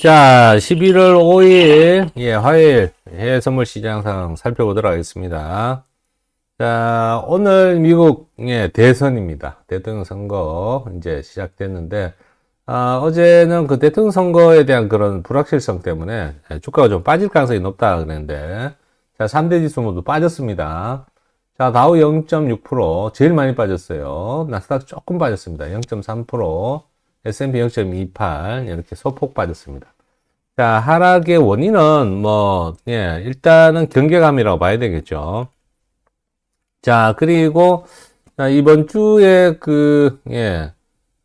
자, 11월 5일, 예, 화요일, 해외 선물 시장 상 살펴보도록 하겠습니다. 자, 오늘 미국, 의 예, 대선입니다. 대통령 선거, 이제 시작됐는데, 아, 어제는 그 대통령 선거에 대한 그런 불확실성 때문에 예, 주가가 좀 빠질 가능성이 높다 그랬는데, 자, 3대 지수 모두 빠졌습니다. 자, 다우 0.6%, 제일 많이 빠졌어요. 나스닥 조금 빠졌습니다. 0.3%. S&P 0.28 이렇게 소폭 빠졌습니다. 자, 하락의 원인은 뭐, 예, 일단은 경계감이라고 봐야 되겠죠. 자, 그리고 자, 이번 주에 그, 예,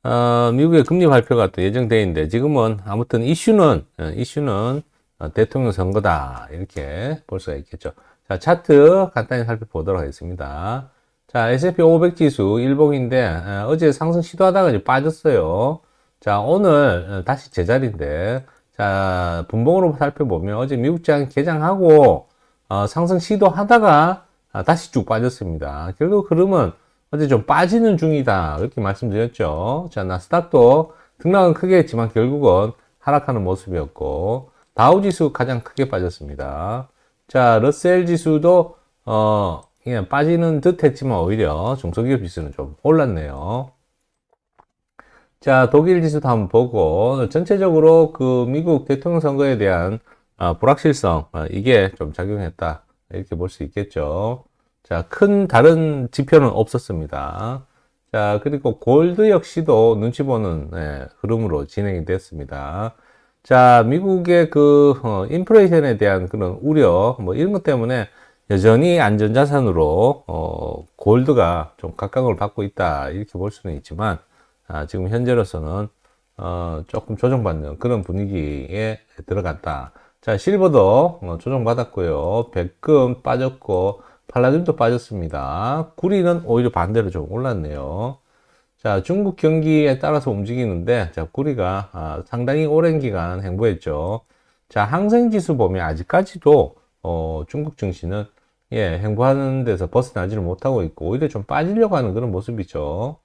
어, 미국의 금리 발표가 또 예정돼 있는데 지금은 아무튼 이슈는 어, 이슈는 어, 대통령 선거다 이렇게 볼 수가 있겠죠. 자 차트 간단히 살펴보도록 하겠습니다. 자 S&P 500 지수 일봉인데 어, 어제 상승 시도하다가 이제 빠졌어요. 자 오늘 어, 다시 제자리인데 자 분봉으로 살펴보면 어제 미국장 개장하고 어, 상승 시도하다가 아, 다시 쭉 빠졌습니다 결국 흐름은 어제 좀 빠지는 중이다 이렇게 말씀드렸죠 자 나스닥도 등락은 크게 했지만 결국은 하락하는 모습이었고 다우지수 가장 크게 빠졌습니다 자 러셀 지수도 어 그냥 빠지는 듯 했지만 오히려 중소기업 지수는 좀 올랐네요 자, 독일 지수도 한번 보고 전체적으로 그 미국 대통령 선거에 대한 어, 불확실성 어, 이게 좀 작용했다 이렇게 볼 수 있겠죠. 자, 큰 다른 지표는 없었습니다. 자, 그리고 골드 역시도 눈치 보는 예, 흐름으로 진행이 됐습니다. 자, 미국의 그 어, 인플레이션에 대한 그런 우려 뭐 이런 것 때문에 여전히 안전자산으로 어, 골드가 좀 각광을 받고 있다 이렇게 볼 수는 있지만 아, 지금 현재로서는 어, 조금 조정받는 그런 분위기에 들어갔다. 자, 실버도 어, 조정받았고요. 백금 빠졌고 팔라듐도 빠졌습니다. 구리는 오히려 반대로 좀 올랐네요. 자, 중국 경기에 따라서 움직이는데 자, 구리가 아, 상당히 오랜 기간 행보했죠. 자, 항생 지수 보면 아직까지도 어, 중국 증시는 예, 행보하는 데서 벗어나지를 못하고 있고 오히려 좀 빠지려고 하는 그런 모습이죠.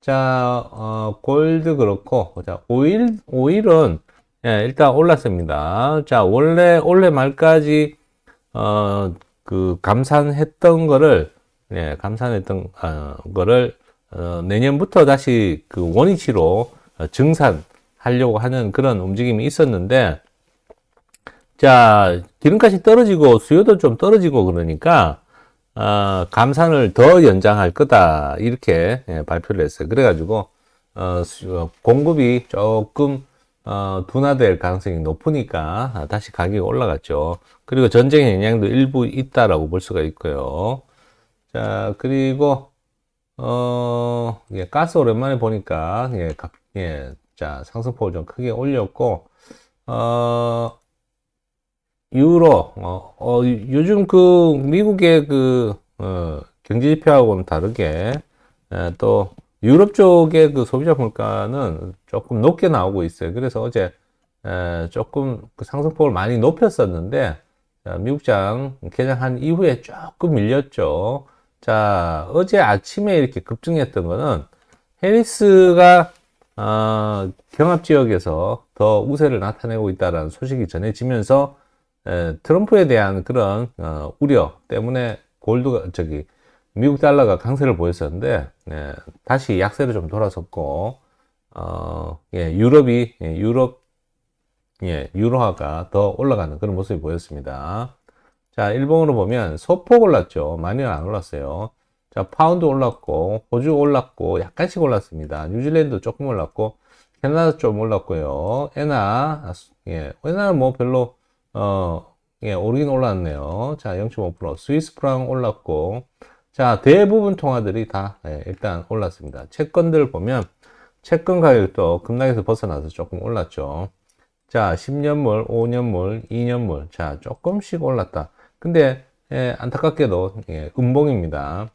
자, 어, 골드 그렇고, 자, 오일, 오일은, 예, 일단 올랐습니다. 자, 원래, 올해 말까지, 어, 그, 감산했던 거를, 예, 감산했던, 어, 거를, 어, 내년부터 다시 그 원위치로 어, 증산하려고 하는 그런 움직임이 있었는데, 자, 기름값이 떨어지고 수요도 좀 떨어지고 그러니까, 아, 감산을 더 연장할 거다 이렇게 예, 발표를 했어요. 그래가지고 어, 어, 공급이 조금 어, 둔화될 가능성이 높으니까 다시 가격이 올라갔죠. 그리고 전쟁의 영향도 일부 있다라고 볼 수가 있고요. 자 그리고 어, 예, 가스 오랜만에 보니까 예, 예, 자 상승폭을 좀 크게 올렸고 어, 유로 어, 어, 요즘 그 미국의 그 어, 경제 지표하고는 다르게 에, 예, 또 유럽 쪽의 그 소비자 물가는 조금 높게 나오고 있어요. 그래서 어제 에, 예, 조금 그 상승폭을 많이 높였었는데 자, 미국장 개장한 이후에 조금 밀렸죠. 자 어제 아침에 이렇게 급증했던 거는 해리스가 어, 경합 지역에서 더 우세를 나타내고 있다는 소식이 전해지면서 트럼프에 대한 그런 어, 우려 때문에 골드 가 저기 미국 달러가 강세를 보였었는데 다시 약세로 좀 돌아섰고 어, 예, 유럽이 예, 유럽 예, 유로화가 더 올라가는 그런 모습이 보였습니다. 자, 일본으로 보면 소폭 올랐죠. 많이 안 올랐어요. 자, 파운드 올랐고 호주 올랐고 약간씩 올랐습니다. 뉴질랜드 조금 올랐고 캐나다 좀 올랐고요. 엔화 아, 예, 에나는 뭐 별로 어, 예, 오르긴 올랐네요. 자, 0.5% 스위스 프랑 올랐고, 자, 대부분 통화들이 다 예, 일단 올랐습니다. 채권들 보면 채권 가격도 급락에서 벗어나서 조금 올랐죠. 자, 10년물, 5년물, 2년물, 자, 조금씩 올랐다. 근데 예, 안타깝게도 예, 음봉입니다.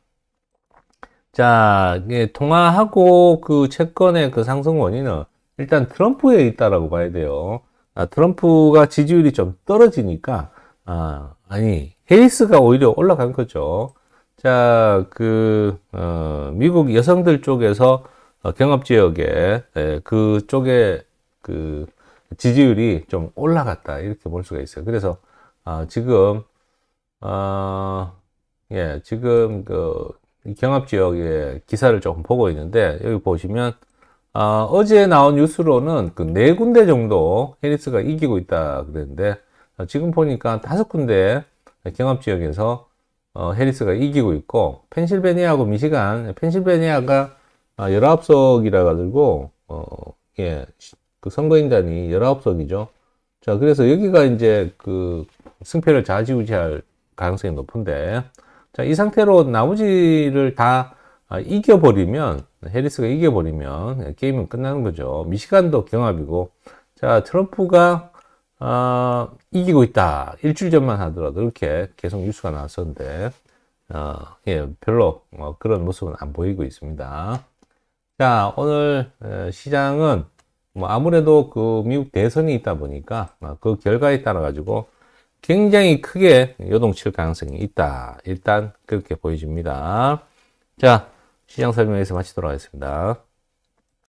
자, 예, 통화하고 그 채권의 그 상승 원인은 일단 트럼프에 있다라고 봐야 돼요. 아, 트럼프가 지지율이 좀 떨어지니까 아, 아니 헤이스가 오히려 올라간 거죠. 자, 그 어, 미국 여성들 쪽에서 어, 경업 지역에 예, 그쪽에 그 지지율이 좀 올라갔다 이렇게 볼 수가 있어요. 그래서 아, 지금 어, 예, 지금 그 경합 지역의 기사를 조금 보고 있는데 여기 보시면 아, 어제 나온 뉴스로는 그 네 군데 정도 해리스가 이기고 있다 그랬는데 어, 지금 보니까 다섯 군데 경합 지역에서 어, 해리스가 이기고 있고 펜실베니아하고 미시간 펜실베니아가 아, 19석이라 가지고 어, 예, 그 선거인단이 19석이죠. 자, 그래서 여기가 이제 그 승패를 좌지우지할 가능성이 높은데 자, 이 상태로 나머지를 다 아, 이겨버리면 해리스가 이겨버리면 게임은 끝나는 거죠. 미시간도 경합이고 자 트럼프가 어, 이기고 있다. 일주일 전만 하더라도 이렇게 계속 뉴스가 나왔었는데 어, 예, 별로 어, 그런 모습은 안 보이고 있습니다. 자 오늘 시장은 뭐 아무래도 그 미국 대선이 있다 보니까 아, 그 결과에 따라 가지고 굉장히 크게 요동칠 가능성이 있다. 일단 그렇게 보여집니다. 자. 시장 설명에서 마치도록 하겠습니다.